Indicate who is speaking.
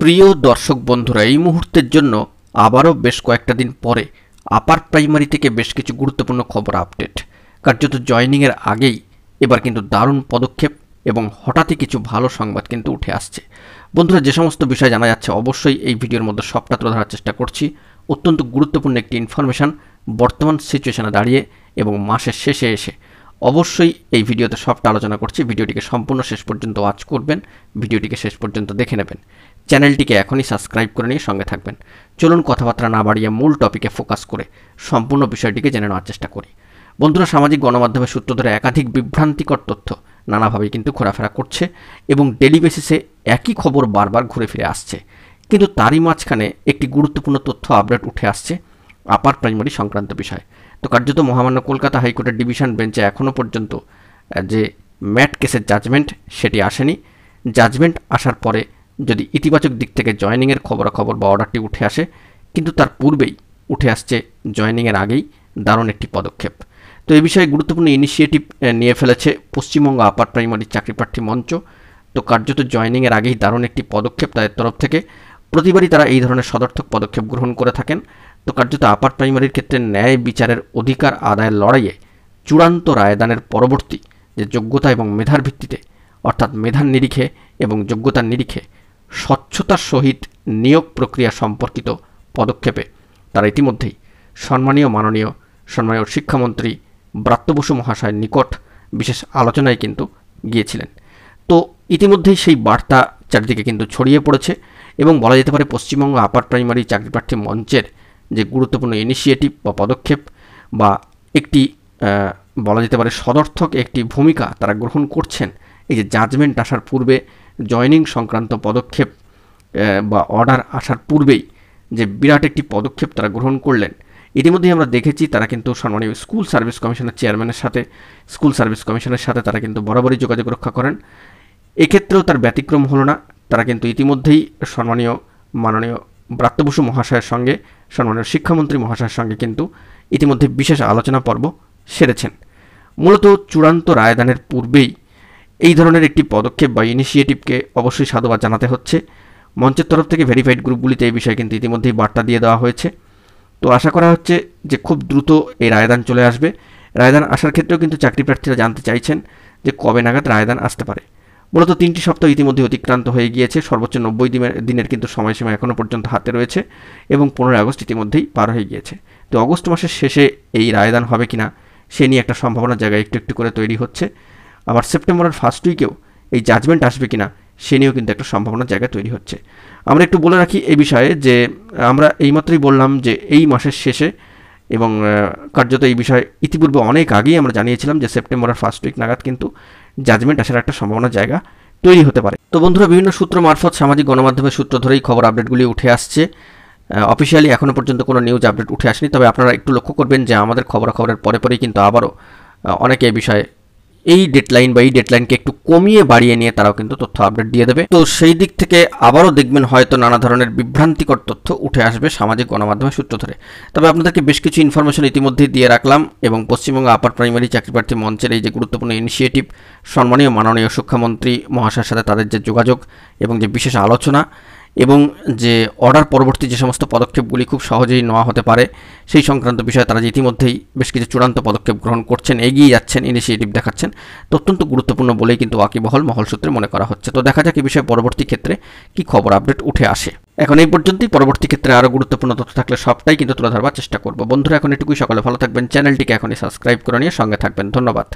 Speaker 1: প্রিয় দর্শক বন্ধুরা এই মুহূর্তের জন্য আবারও বেশ কয়েকটা দিন পরে আপার প্রাইমারি থেকে বেশ কিছু গুরুত্বপূর্ণ খবর আপডেট কার্যত জয়নিংয়ের আগেই এবার কিন্তু দারুণ পদক্ষেপ এবং হঠাৎই কিছু ভালো সংবাদ কিন্তু উঠে আসছে বন্ধুরা যে সমস্ত বিষয় জানা যাচ্ছে অবশ্যই এই ভিডিওর মধ্যে সবটা তুলে ধরার চেষ্টা করছি অত্যন্ত গুরুত্বপূর্ণ একটি ইনফরমেশান বর্তমান সিচুয়েশানে দাঁড়িয়ে এবং মাসের শেষে এসে অবশ্যই এই ভিডিওতে সবটা আলোচনা করছি ভিডিওটিকে সম্পূর্ণ শেষ পর্যন্ত ওয়াচ করবেন ভিডিওটিকে শেষ পর্যন্ত দেখে নেবেন চ্যানেলটিকে এখনই সাবস্ক্রাইব করে নিয়ে সঙ্গে থাকবেন চলুন কথাবার্তা না বাড়িয়ে মূল টপিকে ফোকাস করে সম্পূর্ণ বিষয়টিকে জেনে নেওয়ার চেষ্টা করি বন্ধুরা সামাজিক গণমাধ্যমের সূত্র ধরে একাধিক বিভ্রান্তিকর তথ্য নানাভাবে কিন্তু ঘোরাফেরা করছে এবং ডেলি বেসিসে একই খবর বারবার ঘুরে ফিরে আসছে কিন্তু তারই মাঝখানে একটি গুরুত্বপূর্ণ তথ্য আপডেট উঠে আসছে আপার প্রাইমারি সংক্রান্ত বিষয় তো কার্যত মহামান্য কলকাতা হাইকোর্টের ডিভিশন বেঞ্চে এখনও পর্যন্ত যে ম্যাট কেসের জাজমেন্ট সেটি আসেনি জাজমেন্ট আসার পরে যদি ইতিবাচক দিক থেকে জয়নিংয়ের খবরাখবর বা অর্ডারটি উঠে আসে কিন্তু তার পূর্বেই উঠে আসছে জয়নিংয়ের আগেই দারুণ একটি পদক্ষেপ তো এই বিষয়ে গুরুত্বপূর্ণ ইনিশিয়েটিভ নিয়ে ফেলেছে পশ্চিমবঙ্গ আপার প্রাইমারি প্রার্থী মঞ্চ তো কার্যত জয়নিংয়ের আগেই দারুণ একটি পদক্ষেপ তাদের তরফ থেকে প্রতিবারই তারা এই ধরনের সদর্থক পদক্ষেপ গ্রহণ করে থাকেন তো কার্যত আপার প্রাইমারির ক্ষেত্রে ন্যায় বিচারের অধিকার আদায়ের লড়াইয়ে চূড়ান্ত রায়দানের পরবর্তী যে যোগ্যতা এবং মেধার ভিত্তিতে অর্থাৎ মেধার নিরিখে এবং যোগ্যতার নিরিখে স্বচ্ছতার সহিত নিয়োগ প্রক্রিয়া সম্পর্কিত পদক্ষেপে তারা ইতিমধ্যেই সম্মানীয় মাননীয় সম্মানীয় শিক্ষামন্ত্রী ব্রাত্যবসু মহাশয়ের নিকট বিশেষ আলোচনায় কিন্তু গিয়েছিলেন তো ইতিমধ্যেই সেই বার্তা চারিদিকে কিন্তু ছড়িয়ে পড়েছে এবং বলা যেতে পারে পশ্চিমবঙ্গ আপার প্রাইমারি চাকরি প্রার্থী মঞ্চের যে গুরুত্বপূর্ণ ইনিশিয়েটিভ বা পদক্ষেপ বা একটি বলা যেতে পারে সদর্থক একটি ভূমিকা তারা গ্রহণ করছেন এই যে জাজমেন্ট আসার পূর্বে জয়নিং সংক্রান্ত পদক্ষেপ বা অর্ডার আসার পূর্বেই যে বিরাট একটি পদক্ষেপ তারা গ্রহণ করলেন ইতিমধ্যেই আমরা দেখেছি তারা কিন্তু সম্মানীয় স্কুল সার্ভিস কমিশনের চেয়ারম্যানের সাথে স্কুল সার্ভিস কমিশনের সাথে তারা কিন্তু বরাবরই যোগাযোগ রক্ষা করেন এক্ষেত্রেও তার ব্যতিক্রম হলো না তারা কিন্তু ইতিমধ্যেই সম্মানীয় মাননীয় ব্রাত্যবসু মহাশয়ের সঙ্গে সম্মানীয় শিক্ষামন্ত্রী মহাশয়ের সঙ্গে কিন্তু ইতিমধ্যে বিশেষ আলোচনা পর্ব সেরেছেন মূলত চূড়ান্ত রায়দানের পূর্বেই এই ধরনের একটি পদক্ষেপ বা ইনিশিয়েটিভকে অবশ্যই সাধুবাদ জানাতে হচ্ছে মঞ্চের তরফ থেকে ভেরিফাইড গ্রুপগুলিতে এই বিষয়ে কিন্তু ইতিমধ্যেই বার্তা দিয়ে দেওয়া হয়েছে তো আশা করা হচ্ছে যে খুব দ্রুত এই রায়দান চলে আসবে রায়দান আসার ক্ষেত্রেও কিন্তু চাকরি প্রার্থীরা জানতে চাইছেন যে কবে নাগাদ রায়দান আসতে পারে মূলত তিনটি সপ্তাহ ইতিমধ্যে অতিক্রান্ত হয়ে গিয়েছে সর্বোচ্চ নব্বই দিনের দিনের কিন্তু সময়সীমা এখনও পর্যন্ত হাতে রয়েছে এবং পনেরোই আগস্ট ইতিমধ্যেই পার হয়ে গিয়েছে তো অগস্ট মাসের শেষে এই রায়দান হবে কিনা সে নিয়ে একটা সম্ভাবনার জায়গায় একটু একটু করে তৈরি হচ্ছে আবার সেপ্টেম্বরের ফার্স্ট উইকেও এই জাজমেন্ট আসবে কি না সে নিয়েও কিন্তু একটা সম্ভাবনার জায়গা তৈরি হচ্ছে আমরা একটু বলে রাখি এই বিষয়ে যে আমরা এইমাত্রই বললাম যে এই মাসের শেষে এবং কার্যত এই বিষয়ে ইতিপূর্বে অনেক আগেই আমরা জানিয়েছিলাম যে সেপ্টেম্বরের ফার্স্ট উইক নাগাদ কিন্তু জাজমেন্ট আসার একটা সম্ভাবনার জায়গা তৈরি হতে পারে তো বন্ধুরা বিভিন্ন সূত্র মারফত সামাজিক গণমাধ্যমের সূত্র ধরেই খবর আপডেটগুলি উঠে আসছে অফিসিয়ালি এখনও পর্যন্ত কোনো নিউজ আপডেট উঠে আসেনি তবে আপনারা একটু লক্ষ্য করবেন যে আমাদের খবরাখবরের পরে পরেই কিন্তু আবারও অনেকে এই বিষয়ে এই ডেডলাইন বা এই ডেডলাইনকে একটু কমিয়ে বাড়িয়ে নিয়ে তারাও কিন্তু তথ্য আপডেট দিয়ে দেবে তো সেই দিক থেকে আবারও দেখবেন হয়তো নানা ধরনের বিভ্রান্তিকর তথ্য উঠে আসবে সামাজিক গণমাধ্যমের সূত্র ধরে তবে আপনাদেরকে বেশ কিছু ইনফরমেশন ইতিমধ্যে দিয়ে রাখলাম এবং পশ্চিমবঙ্গ আপার প্রাইমারি চাকরিপ্রার্থী মঞ্চের এই যে গুরুত্বপূর্ণ ইনিশিয়েটিভ সম্মানীয় মাননীয় শিক্ষামন্ত্রী মহাশয়ের সাথে তাদের যে যোগাযোগ এবং যে বিশেষ আলোচনা এবং যে অর্ডার পরবর্তী যে সমস্ত পদক্ষেপগুলি খুব সহজেই নেওয়া হতে পারে সেই সংক্রান্ত বিষয়ে তারা ইতিমধ্যেই বেশ কিছু চূড়ান্ত পদক্ষেপ গ্রহণ করছেন এগিয়ে যাচ্ছেন ইনিশিয়েটিভ দেখাচ্ছেন তো অত্যন্ত গুরুত্বপূর্ণ বলেই কিন্তু ওয়াকিবহল মহল সূত্রে মনে করা হচ্ছে তো দেখা যাক এই বিষয়ে পরবর্তী ক্ষেত্রে কি খবর আপডেট উঠে আসে এখন এই পর্যন্তই পরবর্তী ক্ষেত্রে আরও গুরুত্বপূর্ণ তথ্য থাকলে সবটাই কিন্তু তুলে ধরবার চেষ্টা করব বন্ধুরা এখন এটুকুই সকালে ভালো থাকবেন চ্যানেলটিকে এখনই সাবস্ক্রাইব করে নিয়ে সঙ্গে থাকবেন ধন্যবাদ